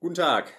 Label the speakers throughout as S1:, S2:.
S1: Guten Tag.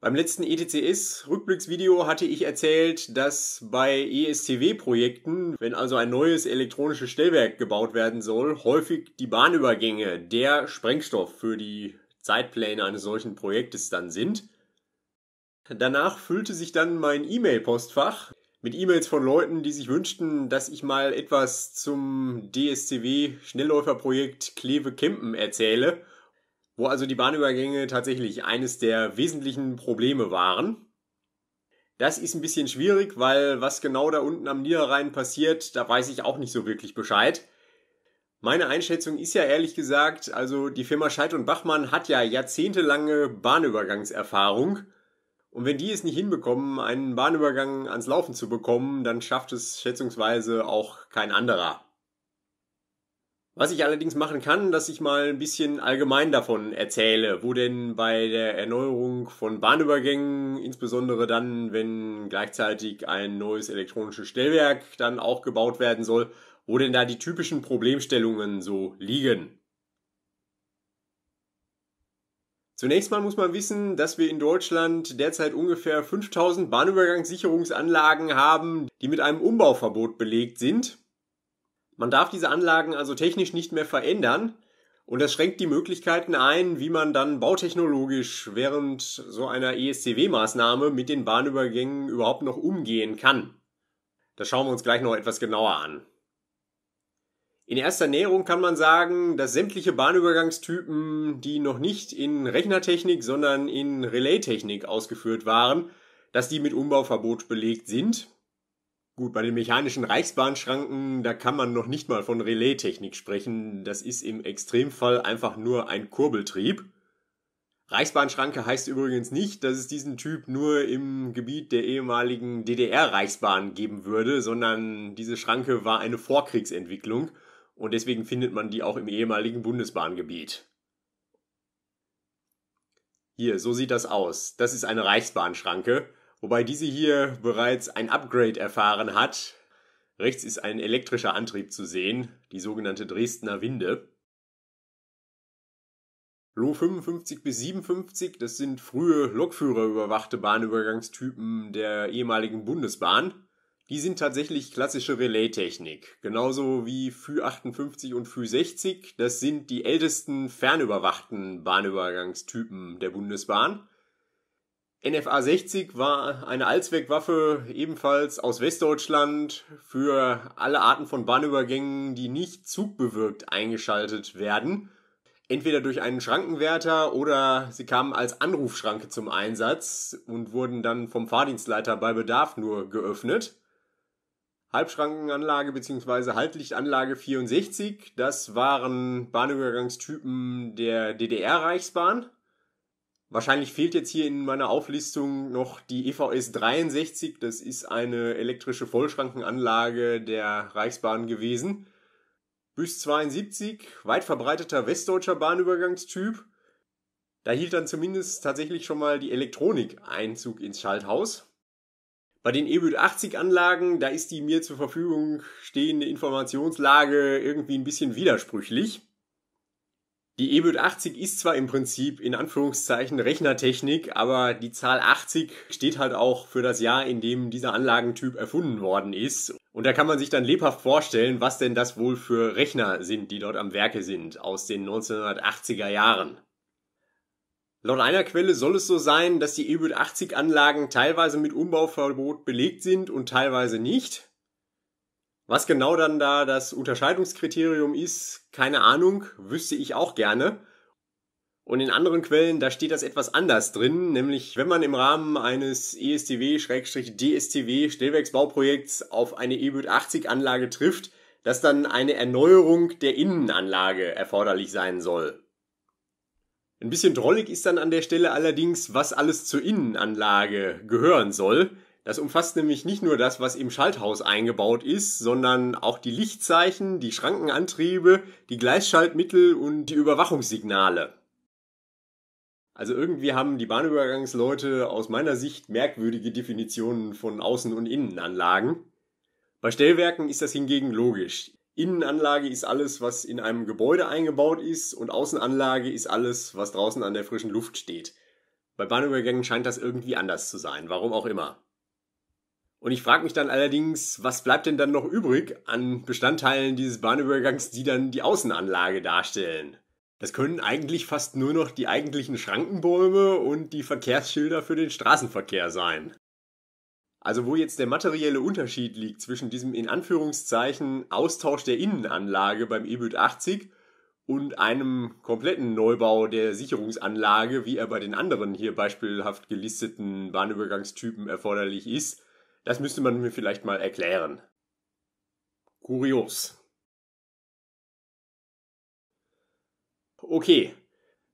S1: Beim letzten ETCS-Rückblicksvideo hatte ich erzählt, dass bei ESTW-Projekten, wenn also ein neues elektronisches Stellwerk gebaut werden soll, häufig die Bahnübergänge der Sprengstoff für die Zeitpläne eines solchen Projektes dann sind. Danach füllte sich dann mein E-Mail-Postfach mit E-Mails von Leuten, die sich wünschten, dass ich mal etwas zum DSCW-Schnellläuferprojekt Kleve Kempen erzähle wo also die Bahnübergänge tatsächlich eines der wesentlichen Probleme waren. Das ist ein bisschen schwierig, weil was genau da unten am Niederrhein passiert, da weiß ich auch nicht so wirklich Bescheid. Meine Einschätzung ist ja ehrlich gesagt, also die Firma Scheidt und Bachmann hat ja jahrzehntelange Bahnübergangserfahrung. Und wenn die es nicht hinbekommen, einen Bahnübergang ans Laufen zu bekommen, dann schafft es schätzungsweise auch kein anderer. Was ich allerdings machen kann, dass ich mal ein bisschen allgemein davon erzähle, wo denn bei der Erneuerung von Bahnübergängen, insbesondere dann, wenn gleichzeitig ein neues elektronisches Stellwerk dann auch gebaut werden soll, wo denn da die typischen Problemstellungen so liegen. Zunächst mal muss man wissen, dass wir in Deutschland derzeit ungefähr 5000 Bahnübergangssicherungsanlagen haben, die mit einem Umbauverbot belegt sind man darf diese Anlagen also technisch nicht mehr verändern und das schränkt die Möglichkeiten ein, wie man dann bautechnologisch während so einer ESCW-Maßnahme mit den Bahnübergängen überhaupt noch umgehen kann. Das schauen wir uns gleich noch etwas genauer an. In erster Näherung kann man sagen, dass sämtliche Bahnübergangstypen, die noch nicht in Rechnertechnik, sondern in Relaytechnik ausgeführt waren, dass die mit Umbauverbot belegt sind Gut, bei den mechanischen Reichsbahnschranken, da kann man noch nicht mal von Relaistechnik sprechen. Das ist im Extremfall einfach nur ein Kurbeltrieb. Reichsbahnschranke heißt übrigens nicht, dass es diesen Typ nur im Gebiet der ehemaligen DDR-Reichsbahn geben würde, sondern diese Schranke war eine Vorkriegsentwicklung und deswegen findet man die auch im ehemaligen Bundesbahngebiet. Hier, so sieht das aus. Das ist eine Reichsbahnschranke. Wobei diese hier bereits ein Upgrade erfahren hat. Rechts ist ein elektrischer Antrieb zu sehen, die sogenannte Dresdner Winde. Lo 55 bis 57, das sind frühe Lokführer überwachte Bahnübergangstypen der ehemaligen Bundesbahn. Die sind tatsächlich klassische Relaistechnik, genauso wie Fü 58 und Fü 60. Das sind die ältesten fernüberwachten Bahnübergangstypen der Bundesbahn. NFA 60 war eine Allzweckwaffe ebenfalls aus Westdeutschland für alle Arten von Bahnübergängen, die nicht zugbewirkt eingeschaltet werden. Entweder durch einen Schrankenwärter oder sie kamen als Anrufschranke zum Einsatz und wurden dann vom Fahrdienstleiter bei Bedarf nur geöffnet. Halbschrankenanlage bzw. Haltlichtanlage 64, das waren Bahnübergangstypen der DDR-Reichsbahn. Wahrscheinlich fehlt jetzt hier in meiner Auflistung noch die EVS 63. Das ist eine elektrische Vollschrankenanlage der Reichsbahn gewesen. Bus 72, weit verbreiteter westdeutscher Bahnübergangstyp. Da hielt dann zumindest tatsächlich schon mal die Elektronik Einzug ins Schalthaus. Bei den EBUD 80 Anlagen, da ist die mir zur Verfügung stehende Informationslage irgendwie ein bisschen widersprüchlich. Die EBIT 80 ist zwar im Prinzip in Anführungszeichen Rechnertechnik, aber die Zahl 80 steht halt auch für das Jahr, in dem dieser Anlagentyp erfunden worden ist. Und da kann man sich dann lebhaft vorstellen, was denn das wohl für Rechner sind, die dort am Werke sind aus den 1980er Jahren. Laut einer Quelle soll es so sein, dass die EBIT 80 Anlagen teilweise mit Umbauverbot belegt sind und teilweise nicht. Was genau dann da das Unterscheidungskriterium ist, keine Ahnung, wüsste ich auch gerne. Und in anderen Quellen, da steht das etwas anders drin, nämlich wenn man im Rahmen eines ESTW-DSTW-Stellwerksbauprojekts auf eine EBIT 80-Anlage trifft, dass dann eine Erneuerung der Innenanlage erforderlich sein soll. Ein bisschen drollig ist dann an der Stelle allerdings, was alles zur Innenanlage gehören soll, das umfasst nämlich nicht nur das, was im Schalthaus eingebaut ist, sondern auch die Lichtzeichen, die Schrankenantriebe, die Gleisschaltmittel und die Überwachungssignale. Also irgendwie haben die Bahnübergangsleute aus meiner Sicht merkwürdige Definitionen von Außen- und Innenanlagen. Bei Stellwerken ist das hingegen logisch. Innenanlage ist alles, was in einem Gebäude eingebaut ist und Außenanlage ist alles, was draußen an der frischen Luft steht. Bei Bahnübergängen scheint das irgendwie anders zu sein, warum auch immer. Und ich frage mich dann allerdings, was bleibt denn dann noch übrig an Bestandteilen dieses Bahnübergangs, die dann die Außenanlage darstellen? Das können eigentlich fast nur noch die eigentlichen Schrankenbäume und die Verkehrsschilder für den Straßenverkehr sein. Also wo jetzt der materielle Unterschied liegt zwischen diesem in Anführungszeichen Austausch der Innenanlage beim EBIT 80 und einem kompletten Neubau der Sicherungsanlage, wie er bei den anderen hier beispielhaft gelisteten Bahnübergangstypen erforderlich ist, das müsste man mir vielleicht mal erklären. Kurios. Okay.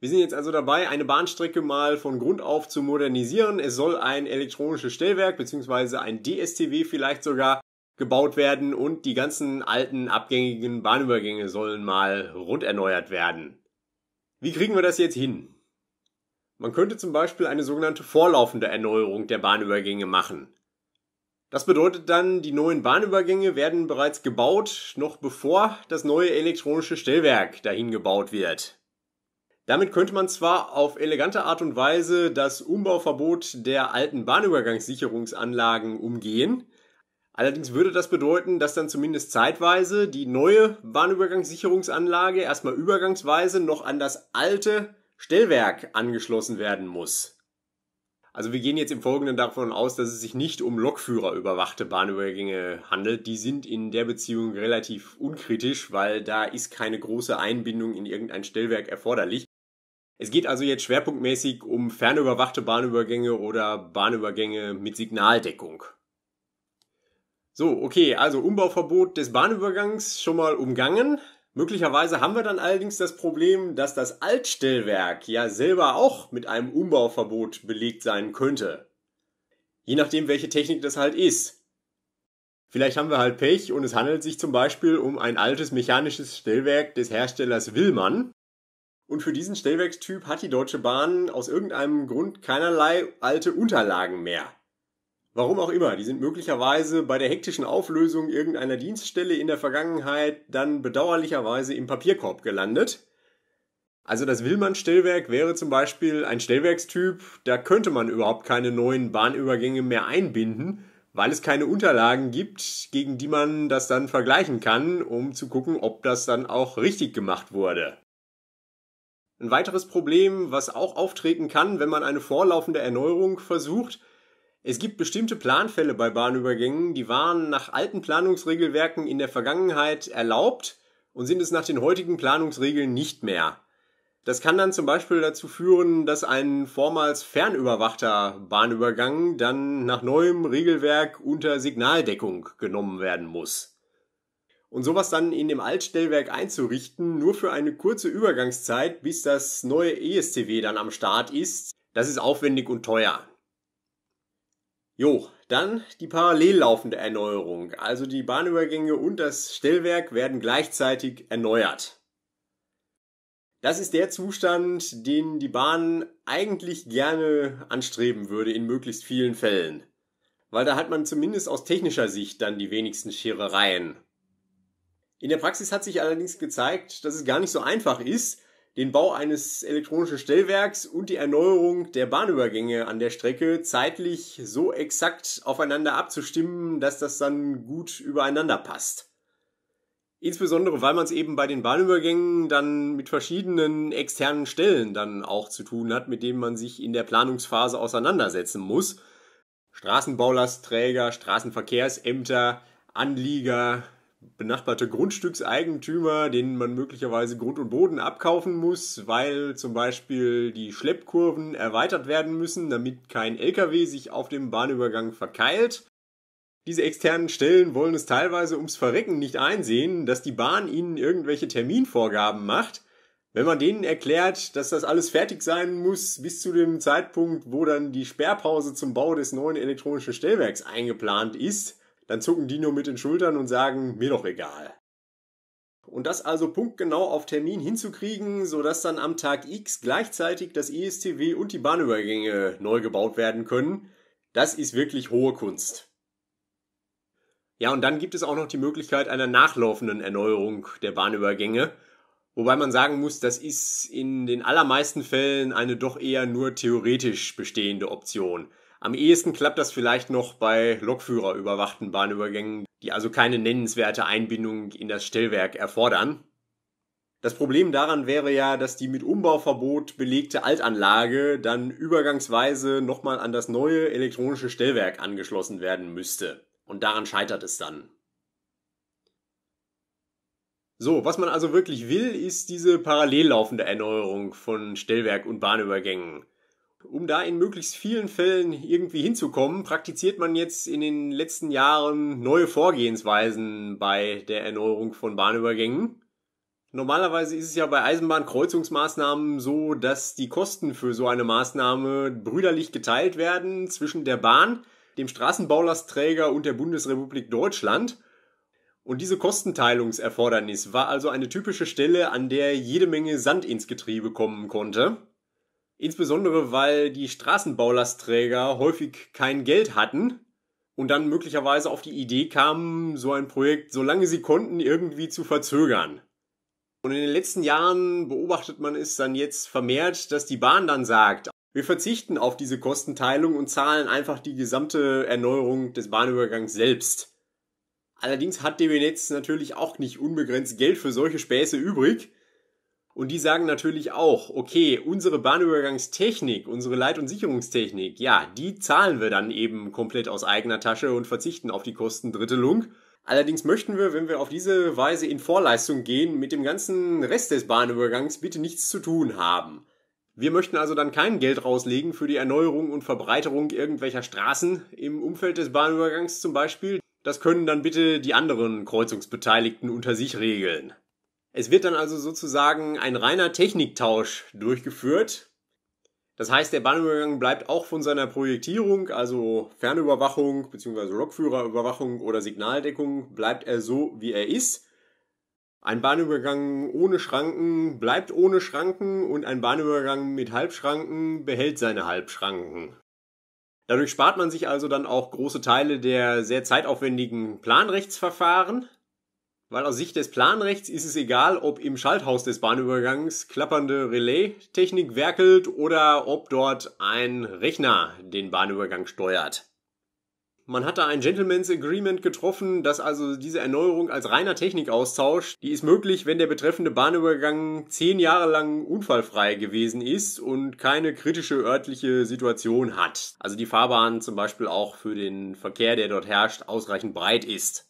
S1: Wir sind jetzt also dabei, eine Bahnstrecke mal von Grund auf zu modernisieren. Es soll ein elektronisches Stellwerk bzw. ein DSTW vielleicht sogar gebaut werden und die ganzen alten abgängigen Bahnübergänge sollen mal rund erneuert werden. Wie kriegen wir das jetzt hin? Man könnte zum Beispiel eine sogenannte vorlaufende Erneuerung der Bahnübergänge machen. Das bedeutet dann, die neuen Bahnübergänge werden bereits gebaut, noch bevor das neue elektronische Stellwerk dahin gebaut wird. Damit könnte man zwar auf elegante Art und Weise das Umbauverbot der alten Bahnübergangssicherungsanlagen umgehen, allerdings würde das bedeuten, dass dann zumindest zeitweise die neue Bahnübergangssicherungsanlage erstmal übergangsweise noch an das alte Stellwerk angeschlossen werden muss. Also wir gehen jetzt im Folgenden davon aus, dass es sich nicht um Lokführer überwachte Bahnübergänge handelt. Die sind in der Beziehung relativ unkritisch, weil da ist keine große Einbindung in irgendein Stellwerk erforderlich. Es geht also jetzt schwerpunktmäßig um fernüberwachte Bahnübergänge oder Bahnübergänge mit Signaldeckung. So, okay, also Umbauverbot des Bahnübergangs schon mal umgangen. Möglicherweise haben wir dann allerdings das Problem, dass das Altstellwerk ja selber auch mit einem Umbauverbot belegt sein könnte. Je nachdem, welche Technik das halt ist. Vielleicht haben wir halt Pech und es handelt sich zum Beispiel um ein altes mechanisches Stellwerk des Herstellers Willmann. Und für diesen Stellwerkstyp hat die Deutsche Bahn aus irgendeinem Grund keinerlei alte Unterlagen mehr. Warum auch immer, die sind möglicherweise bei der hektischen Auflösung irgendeiner Dienststelle in der Vergangenheit dann bedauerlicherweise im Papierkorb gelandet. Also das Willmann-Stellwerk wäre zum Beispiel ein Stellwerkstyp, da könnte man überhaupt keine neuen Bahnübergänge mehr einbinden, weil es keine Unterlagen gibt, gegen die man das dann vergleichen kann, um zu gucken, ob das dann auch richtig gemacht wurde. Ein weiteres Problem, was auch auftreten kann, wenn man eine vorlaufende Erneuerung versucht, es gibt bestimmte Planfälle bei Bahnübergängen, die waren nach alten Planungsregelwerken in der Vergangenheit erlaubt und sind es nach den heutigen Planungsregeln nicht mehr. Das kann dann zum Beispiel dazu führen, dass ein vormals fernüberwachter Bahnübergang dann nach neuem Regelwerk unter Signaldeckung genommen werden muss. Und sowas dann in dem Altstellwerk einzurichten, nur für eine kurze Übergangszeit, bis das neue ESCW dann am Start ist, das ist aufwendig und teuer. Jo, dann die parallel laufende Erneuerung. Also die Bahnübergänge und das Stellwerk werden gleichzeitig erneuert. Das ist der Zustand, den die Bahn eigentlich gerne anstreben würde in möglichst vielen Fällen. Weil da hat man zumindest aus technischer Sicht dann die wenigsten Scherereien. In der Praxis hat sich allerdings gezeigt, dass es gar nicht so einfach ist, den Bau eines elektronischen Stellwerks und die Erneuerung der Bahnübergänge an der Strecke zeitlich so exakt aufeinander abzustimmen, dass das dann gut übereinander passt. Insbesondere weil man es eben bei den Bahnübergängen dann mit verschiedenen externen Stellen dann auch zu tun hat, mit denen man sich in der Planungsphase auseinandersetzen muss. Straßenbaulastträger, Straßenverkehrsämter, Anlieger, benachbarte Grundstückseigentümer, denen man möglicherweise Grund und Boden abkaufen muss, weil zum Beispiel die Schleppkurven erweitert werden müssen, damit kein LKW sich auf dem Bahnübergang verkeilt. Diese externen Stellen wollen es teilweise ums Verrecken nicht einsehen, dass die Bahn ihnen irgendwelche Terminvorgaben macht. Wenn man denen erklärt, dass das alles fertig sein muss bis zu dem Zeitpunkt, wo dann die Sperrpause zum Bau des neuen elektronischen Stellwerks eingeplant ist, dann zucken die nur mit den Schultern und sagen, mir doch egal. Und das also punktgenau auf Termin hinzukriegen, sodass dann am Tag X gleichzeitig das ISTW e und die Bahnübergänge neu gebaut werden können, das ist wirklich hohe Kunst. Ja, und dann gibt es auch noch die Möglichkeit einer nachlaufenden Erneuerung der Bahnübergänge, wobei man sagen muss, das ist in den allermeisten Fällen eine doch eher nur theoretisch bestehende Option. Am ehesten klappt das vielleicht noch bei Lokführer überwachten Bahnübergängen, die also keine nennenswerte Einbindung in das Stellwerk erfordern. Das Problem daran wäre ja, dass die mit Umbauverbot belegte Altanlage dann übergangsweise nochmal an das neue elektronische Stellwerk angeschlossen werden müsste. Und daran scheitert es dann. So, was man also wirklich will, ist diese parallel laufende Erneuerung von Stellwerk und Bahnübergängen um da in möglichst vielen Fällen irgendwie hinzukommen, praktiziert man jetzt in den letzten Jahren neue Vorgehensweisen bei der Erneuerung von Bahnübergängen. Normalerweise ist es ja bei Eisenbahnkreuzungsmaßnahmen so, dass die Kosten für so eine Maßnahme brüderlich geteilt werden zwischen der Bahn, dem Straßenbaulastträger und der Bundesrepublik Deutschland. Und diese Kostenteilungserfordernis war also eine typische Stelle, an der jede Menge Sand ins Getriebe kommen konnte. Insbesondere, weil die Straßenbaulastträger häufig kein Geld hatten und dann möglicherweise auf die Idee kamen, so ein Projekt, solange sie konnten, irgendwie zu verzögern. Und in den letzten Jahren beobachtet man es dann jetzt vermehrt, dass die Bahn dann sagt, wir verzichten auf diese Kostenteilung und zahlen einfach die gesamte Erneuerung des Bahnübergangs selbst. Allerdings hat DB Netz natürlich auch nicht unbegrenzt Geld für solche Späße übrig und die sagen natürlich auch, okay, unsere Bahnübergangstechnik, unsere Leit- und Sicherungstechnik, ja, die zahlen wir dann eben komplett aus eigener Tasche und verzichten auf die Kosten Drittelung. Allerdings möchten wir, wenn wir auf diese Weise in Vorleistung gehen, mit dem ganzen Rest des Bahnübergangs bitte nichts zu tun haben. Wir möchten also dann kein Geld rauslegen für die Erneuerung und Verbreiterung irgendwelcher Straßen im Umfeld des Bahnübergangs zum Beispiel. Das können dann bitte die anderen Kreuzungsbeteiligten unter sich regeln. Es wird dann also sozusagen ein reiner Techniktausch durchgeführt. Das heißt, der Bahnübergang bleibt auch von seiner Projektierung, also Fernüberwachung bzw. Lokführerüberwachung oder Signaldeckung, bleibt er so, wie er ist. Ein Bahnübergang ohne Schranken bleibt ohne Schranken und ein Bahnübergang mit Halbschranken behält seine Halbschranken. Dadurch spart man sich also dann auch große Teile der sehr zeitaufwendigen Planrechtsverfahren weil aus Sicht des Planrechts ist es egal, ob im Schalthaus des Bahnübergangs klappernde Relais-Technik werkelt oder ob dort ein Rechner den Bahnübergang steuert. Man hat da ein Gentleman's Agreement getroffen, dass also diese Erneuerung als reiner Technikaustausch, die ist möglich, wenn der betreffende Bahnübergang zehn Jahre lang unfallfrei gewesen ist und keine kritische örtliche Situation hat. Also die Fahrbahn zum Beispiel auch für den Verkehr, der dort herrscht, ausreichend breit ist.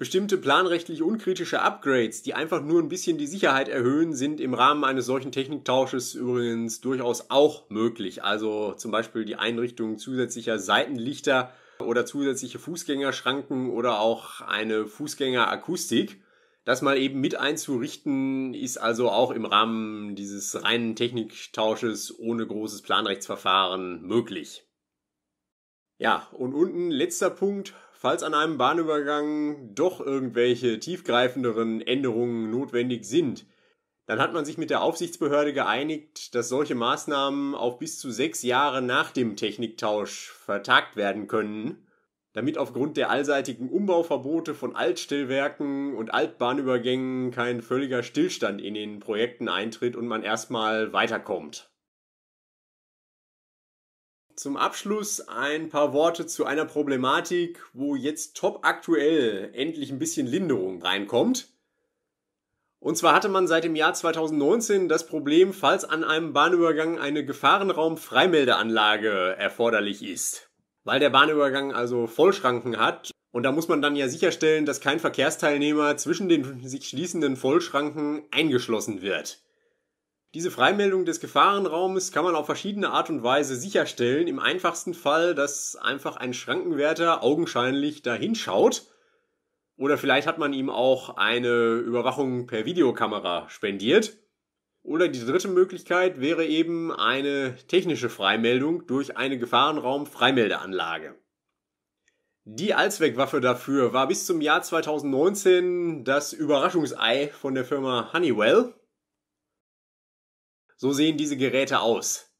S1: Bestimmte planrechtlich unkritische Upgrades, die einfach nur ein bisschen die Sicherheit erhöhen, sind im Rahmen eines solchen Techniktausches übrigens durchaus auch möglich. Also zum Beispiel die Einrichtung zusätzlicher Seitenlichter oder zusätzliche Fußgängerschranken oder auch eine Fußgängerakustik. Das mal eben mit einzurichten, ist also auch im Rahmen dieses reinen Techniktausches ohne großes Planrechtsverfahren möglich. Ja, und unten letzter Punkt, Falls an einem Bahnübergang doch irgendwelche tiefgreifenderen Änderungen notwendig sind, dann hat man sich mit der Aufsichtsbehörde geeinigt, dass solche Maßnahmen auf bis zu sechs Jahre nach dem Techniktausch vertagt werden können, damit aufgrund der allseitigen Umbauverbote von Altstellwerken und Altbahnübergängen kein völliger Stillstand in den Projekten eintritt und man erstmal weiterkommt. Zum Abschluss ein paar Worte zu einer Problematik, wo jetzt top aktuell endlich ein bisschen Linderung reinkommt. Und zwar hatte man seit dem Jahr 2019 das Problem, falls an einem Bahnübergang eine Gefahrenraum-Freimeldeanlage erforderlich ist. Weil der Bahnübergang also Vollschranken hat. Und da muss man dann ja sicherstellen, dass kein Verkehrsteilnehmer zwischen den sich schließenden Vollschranken eingeschlossen wird. Diese Freimeldung des Gefahrenraumes kann man auf verschiedene Art und Weise sicherstellen. Im einfachsten Fall, dass einfach ein Schrankenwärter augenscheinlich dahin schaut. Oder vielleicht hat man ihm auch eine Überwachung per Videokamera spendiert. Oder die dritte Möglichkeit wäre eben eine technische Freimeldung durch eine Gefahrenraum-Freimeldeanlage. Die Allzweckwaffe dafür war bis zum Jahr 2019 das Überraschungsei von der Firma Honeywell. So sehen diese Geräte aus.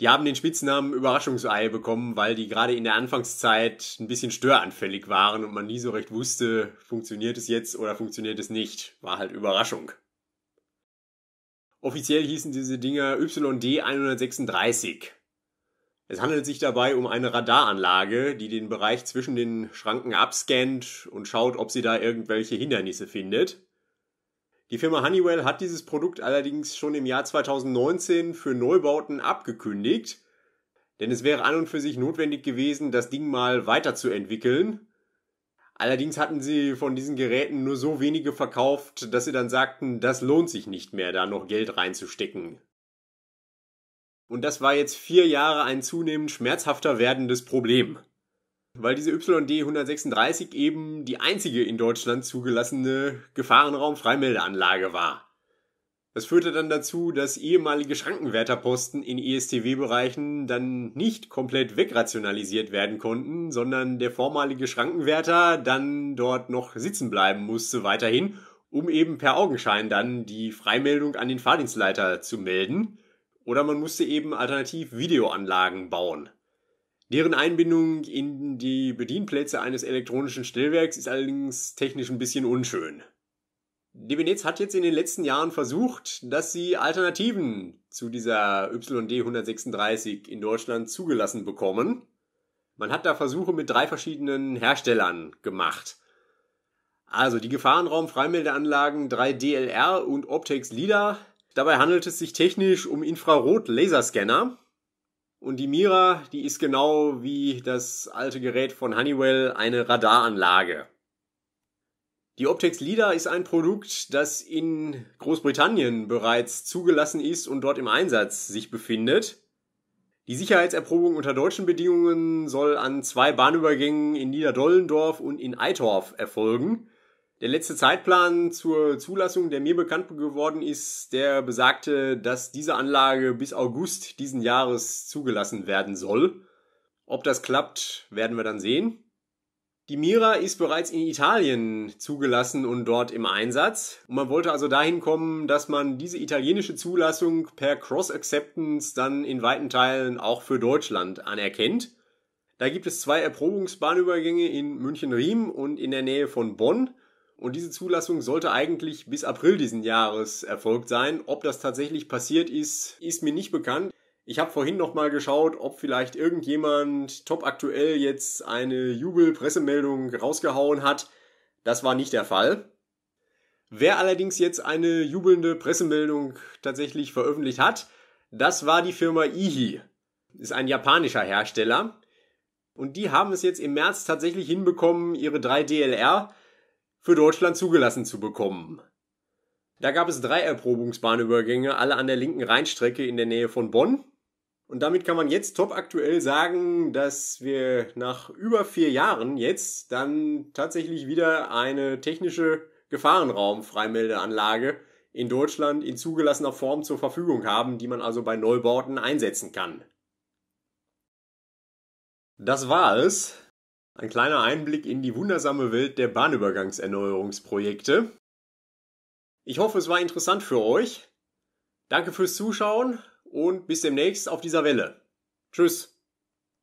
S1: Die haben den Spitznamen Überraschungsei bekommen, weil die gerade in der Anfangszeit ein bisschen störanfällig waren und man nie so recht wusste, funktioniert es jetzt oder funktioniert es nicht. War halt Überraschung. Offiziell hießen diese Dinger YD 136. Es handelt sich dabei um eine Radaranlage, die den Bereich zwischen den Schranken abscannt und schaut, ob sie da irgendwelche Hindernisse findet. Die Firma Honeywell hat dieses Produkt allerdings schon im Jahr 2019 für Neubauten abgekündigt, denn es wäre an und für sich notwendig gewesen, das Ding mal weiterzuentwickeln. Allerdings hatten sie von diesen Geräten nur so wenige verkauft, dass sie dann sagten, das lohnt sich nicht mehr, da noch Geld reinzustecken. Und das war jetzt vier Jahre ein zunehmend schmerzhafter werdendes Problem weil diese YD 136 eben die einzige in Deutschland zugelassene Gefahrenraum-Freimeldeanlage war. Das führte dann dazu, dass ehemalige Schrankenwärterposten in ESTW-Bereichen dann nicht komplett wegrationalisiert werden konnten, sondern der vormalige Schrankenwärter dann dort noch sitzen bleiben musste weiterhin, um eben per Augenschein dann die Freimeldung an den Fahrdienstleiter zu melden. Oder man musste eben alternativ Videoanlagen bauen. Deren Einbindung in die Bedienplätze eines elektronischen Stellwerks ist allerdings technisch ein bisschen unschön. Debenetz hat jetzt in den letzten Jahren versucht, dass sie Alternativen zu dieser YD 136 in Deutschland zugelassen bekommen. Man hat da Versuche mit drei verschiedenen Herstellern gemacht. Also die Gefahrenraum-Freimeldeanlagen 3DLR und Optex LIDAR. Dabei handelt es sich technisch um Infrarot-Laserscanner, und die Mira, die ist genau wie das alte Gerät von Honeywell eine Radaranlage. Die Optex LIDAR ist ein Produkt, das in Großbritannien bereits zugelassen ist und dort im Einsatz sich befindet. Die Sicherheitserprobung unter deutschen Bedingungen soll an zwei Bahnübergängen in Niederdollendorf und in Eitorf erfolgen. Der letzte Zeitplan zur Zulassung, der mir bekannt geworden ist, der besagte, dass diese Anlage bis August diesen Jahres zugelassen werden soll. Ob das klappt, werden wir dann sehen. Die Mira ist bereits in Italien zugelassen und dort im Einsatz. Und man wollte also dahin kommen, dass man diese italienische Zulassung per Cross-Acceptance dann in weiten Teilen auch für Deutschland anerkennt. Da gibt es zwei Erprobungsbahnübergänge in München-Riem und in der Nähe von Bonn. Und diese Zulassung sollte eigentlich bis April diesen Jahres erfolgt sein. Ob das tatsächlich passiert ist, ist mir nicht bekannt. Ich habe vorhin nochmal geschaut, ob vielleicht irgendjemand top aktuell jetzt eine Jubelpressemeldung rausgehauen hat. Das war nicht der Fall. Wer allerdings jetzt eine jubelnde Pressemeldung tatsächlich veröffentlicht hat, das war die Firma Ihi. Ist ein japanischer Hersteller. Und die haben es jetzt im März tatsächlich hinbekommen, ihre 3 DLR für Deutschland zugelassen zu bekommen. Da gab es drei Erprobungsbahnübergänge, alle an der linken Rheinstrecke in der Nähe von Bonn. Und damit kann man jetzt top aktuell sagen, dass wir nach über vier Jahren jetzt dann tatsächlich wieder eine technische Gefahrenraumfreimeldeanlage in Deutschland in zugelassener Form zur Verfügung haben, die man also bei Neubauten einsetzen kann. Das war es. Ein kleiner Einblick in die wundersame Welt der Bahnübergangserneuerungsprojekte. Ich hoffe, es war interessant für euch. Danke fürs Zuschauen und bis demnächst auf dieser Welle. Tschüss.